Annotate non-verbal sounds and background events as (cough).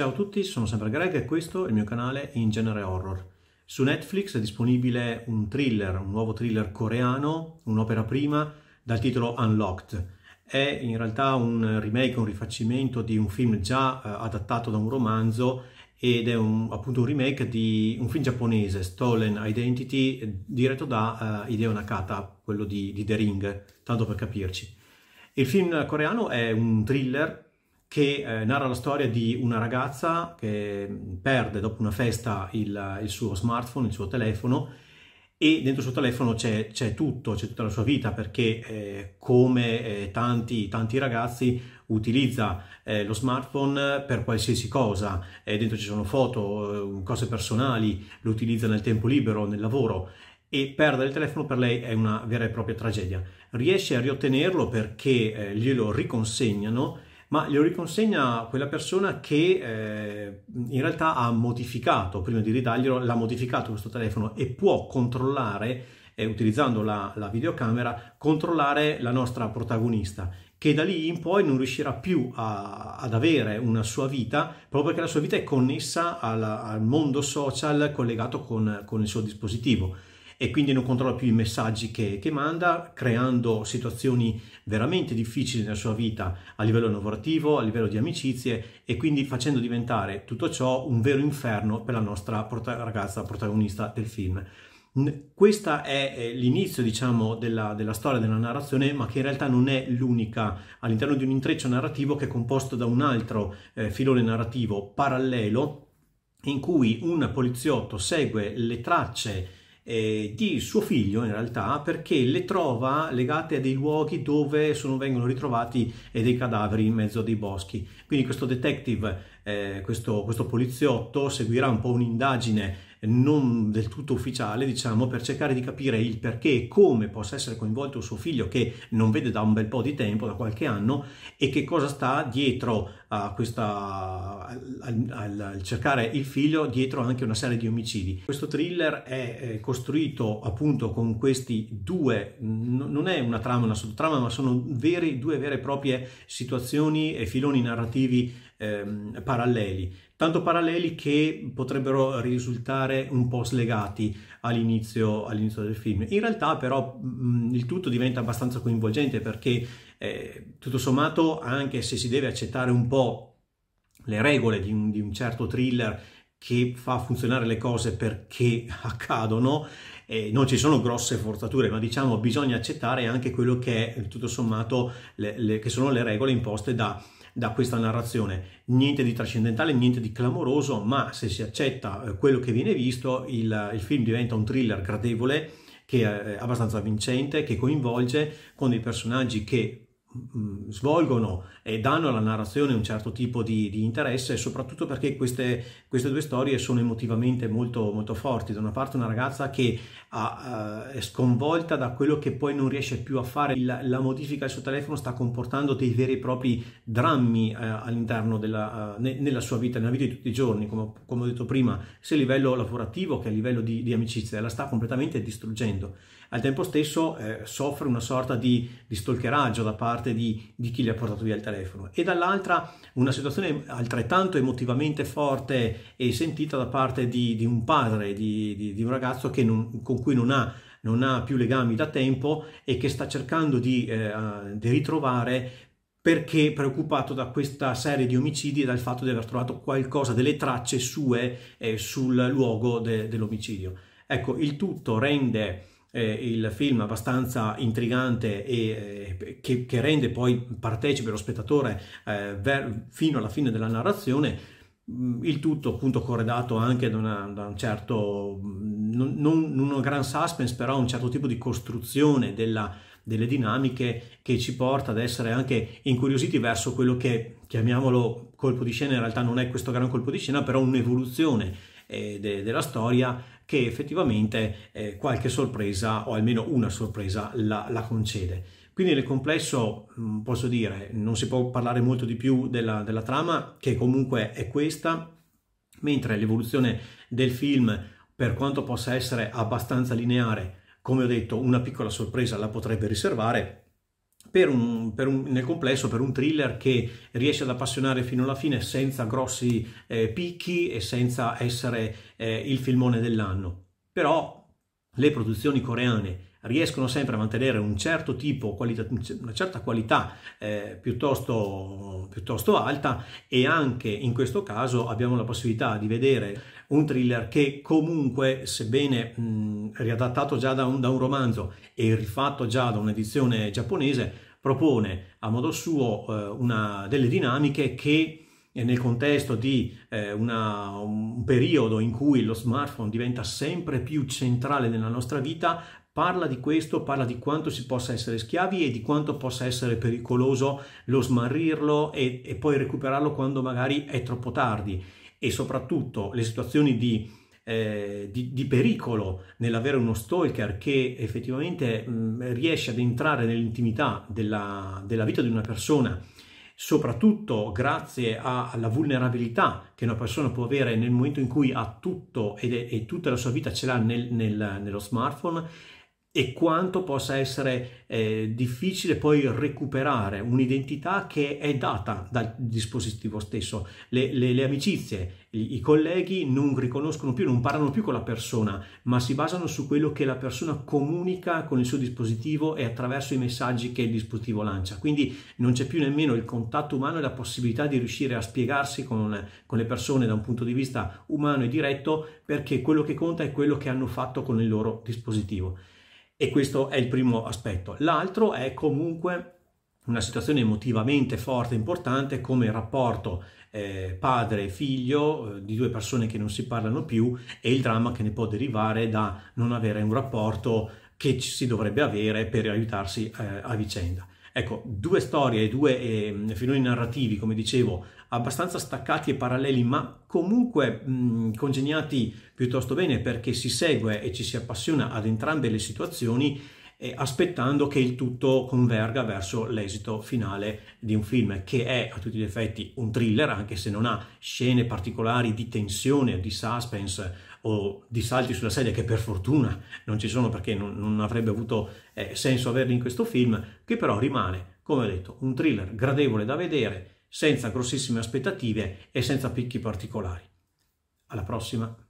Ciao a tutti, sono sempre Greg e questo è il mio canale in genere horror. Su Netflix è disponibile un thriller, un nuovo thriller coreano, un'opera prima dal titolo Unlocked. È in realtà un remake, un rifacimento di un film già eh, adattato da un romanzo ed è un, appunto un remake di un film giapponese, Stolen Identity, diretto da uh, Hideo Nakata, quello di, di The Ring, tanto per capirci. Il film coreano è un thriller che eh, narra la storia di una ragazza che perde dopo una festa il, il suo smartphone, il suo telefono e dentro il suo telefono c'è, c'è tutto, c'è tutta la sua vita perché eh, come eh, tanti, tanti ragazzi utilizza eh, lo smartphone per qualsiasi cosa, eh, dentro ci sono foto, eh, cose personali, lo utilizza nel tempo libero, nel lavoro e perdere il telefono per lei è una vera e propria tragedia. Riesce a riottenerlo perché glielo riconsegnano ma glielo riconsegna quella persona che eh, in realtà ha modificato, prima di ridarglielo, l'ha modificato questo telefono e può controllare, eh, utilizzando la, la videocamera, controllare la nostra protagonista che da lì in poi non riuscirà più a, ad avere una sua vita proprio perché la sua vita è connessa al, al mondo social collegato con, con il suo dispositivo e quindi non controlla più i messaggi che, che manda, creando situazioni veramente difficili nella sua vita a livello lavorativo, a livello di amicizie e quindi facendo diventare tutto ciò un vero inferno per la nostra prota- ragazza protagonista del film. Questa è l'inizio, diciamo, della, della, storia della narrazione, ma che in realtà non è l'unica all'interno di un intreccio narrativo che è composto da un altro eh, filone narrativo parallelo in cui un poliziotto segue le tracce eh, di suo figlio in realtà perché le trova legate a dei luoghi dove sono, vengono ritrovati eh, dei cadaveri in mezzo a dei boschi. Quindi questo detective, eh, questo, questo, poliziotto seguirà un po' un'indagine non del tutto ufficiale, diciamo, per cercare di capire il perché e come possa essere coinvolto suo figlio che non vede da un bel po' di tempo, da qualche anno, e che cosa sta dietro a questa, al, al, al cercare il figlio, dietro anche una serie di omicidi. Questo thriller è costruito appunto con questi due, non è una trama, una sottotrama, ma sono veri, due vere e proprie situazioni e filoni narrativi ehm, paralleli, tanto paralleli che potrebbero risultare un po' slegati all'inizio, all'inizio del film. In realtà però mh, mm, il tutto diventa abbastanza coinvolgente perché eh, tutto sommato anche se si deve accettare un po' le regole di un, di un certo thriller che fa funzionare le cose perché (laughs) accadono, eh, non ci sono grosse forzature, ma diciamo bisogna accettare anche quello che è tutto sommato le, le, che sono le regole imposte da, da questa narrazione. Niente di trascendentale, niente di clamoroso, ma se si accetta eh, quello che viene visto, il, il film diventa un thriller gradevole, che è eh, abbastanza vincente, che coinvolge con dei personaggi che Mm, svolgono e danno alla narrazione un certo tipo di, di interesse, soprattutto perché queste, queste, due storie sono emotivamente molto, molto forti. Da una parte una ragazza che ha, uh, è sconvolta da quello che poi non riesce più a fare, la, la modifica del suo telefono sta comportando dei veri e propri drammi uh, all'interno della, uh, ne, nella sua vita, nella vita di tutti i giorni, come, come, ho detto prima, sia a livello lavorativo che a livello di, di amicizia, la sta completamente distruggendo. Al tempo stesso soffre una sorta di, di stalkeraggio da parte parte di, di chi gli ha portato via il telefono e dall'altra una situazione altrettanto emotivamente forte e sentita da parte di, di un padre, di, di un ragazzo non, con cui non ha non ha più legami da tempo e che sta cercando di, eh, di, ritrovare perché preoccupato da questa serie di omicidi e dal fatto di aver trovato qualcosa, delle tracce sue eh, sul luogo de, dell'omicidio. Ecco, il tutto rende eh, il film abbastanza intrigante e eh, che, che, rende poi partecipe lo spettatore eh, ver, fino alla fine della narrazione, mm, il tutto appunto corredato anche da, una, da un certo, mm, non, non una gran suspense, però un certo tipo di costruzione della, delle dinamiche che ci porta ad essere anche incuriositi verso quello che chiamiamolo colpo di scena, in realtà non è questo gran colpo di scena, però un'evoluzione eh, de, della storia che effettivamente eh, qualche sorpresa o almeno una sorpresa la, la concede. Quindi nel complesso mm, posso dire, non si può parlare molto di più della, della trama, che comunque è questa, mentre l'evoluzione del film, per quanto possa essere abbastanza lineare, come ho detto, una piccola sorpresa la potrebbe riservare, per un, per un, nel complesso per un thriller che riesce ad appassionare fino alla fine senza grossi eh, picchi e senza essere eh, il filmone dell'anno. Però le produzioni coreane riescono sempre a mantenere un certo tipo, qualità, una certa qualità eh, piuttosto piuttosto alta e anche in questo caso abbiamo la possibilità di vedere un thriller che comunque, sebbene mh, riadattato già da un, da un romanzo e rifatto già da un'edizione giapponese, propone a modo suo eh, una, delle dinamiche che eh, nel contesto di eh, una, un periodo in cui lo smartphone diventa sempre più centrale nella nostra vita, Parla di questo, parla di quanto si possa essere schiavi e di quanto possa essere pericoloso lo smarrirlo e, e poi recuperarlo quando magari è troppo tardi e soprattutto le situazioni di eh, di, di, pericolo nell'avere uno stalker che effettivamente mh, mm, riesce ad entrare nell'intimità della, della, vita di una persona, soprattutto grazie a, alla vulnerabilità che una persona può avere nel momento in cui ha tutto ed è, e tutta la sua vita ce l'ha nel, nel, nello smartphone, e quanto possa essere eh, difficile poi recuperare un'identità che è data dal dispositivo stesso. Le, le, le amicizie, i, i, colleghi non riconoscono più, non parlano più con la persona, ma si basano su quello che la persona comunica con il suo dispositivo e attraverso i messaggi che il dispositivo lancia. Quindi non c'è più nemmeno il contatto umano e la possibilità di riuscire a spiegarsi con, con le persone da un punto di vista umano e diretto perché quello che conta è quello che hanno fatto con il loro dispositivo. E questo è il primo aspetto. L'altro è comunque una situazione emotivamente forte e importante come il rapporto eh, padre-figlio eh, di due persone che non si parlano più e il dramma che ne può derivare da non avere un rapporto che ci si dovrebbe avere per aiutarsi eh, a vicenda. Ecco, due storie, due eh, filoni narrativi, come dicevo, abbastanza staccati e paralleli, ma comunque mh, congegnati piuttosto bene perché si segue e ci si appassiona ad entrambe le situazioni eh, aspettando che il tutto converga verso l'esito finale di un film che è a tutti gli effetti un thriller, anche se non ha scene particolari di tensione, di suspense o di salti sulla sedia che per fortuna non ci sono perché non, non avrebbe avuto eh, senso averli in questo film, che però rimane, come ho detto, un thriller gradevole da vedere, senza grossissime aspettative e senza picchi particolari. Alla prossima!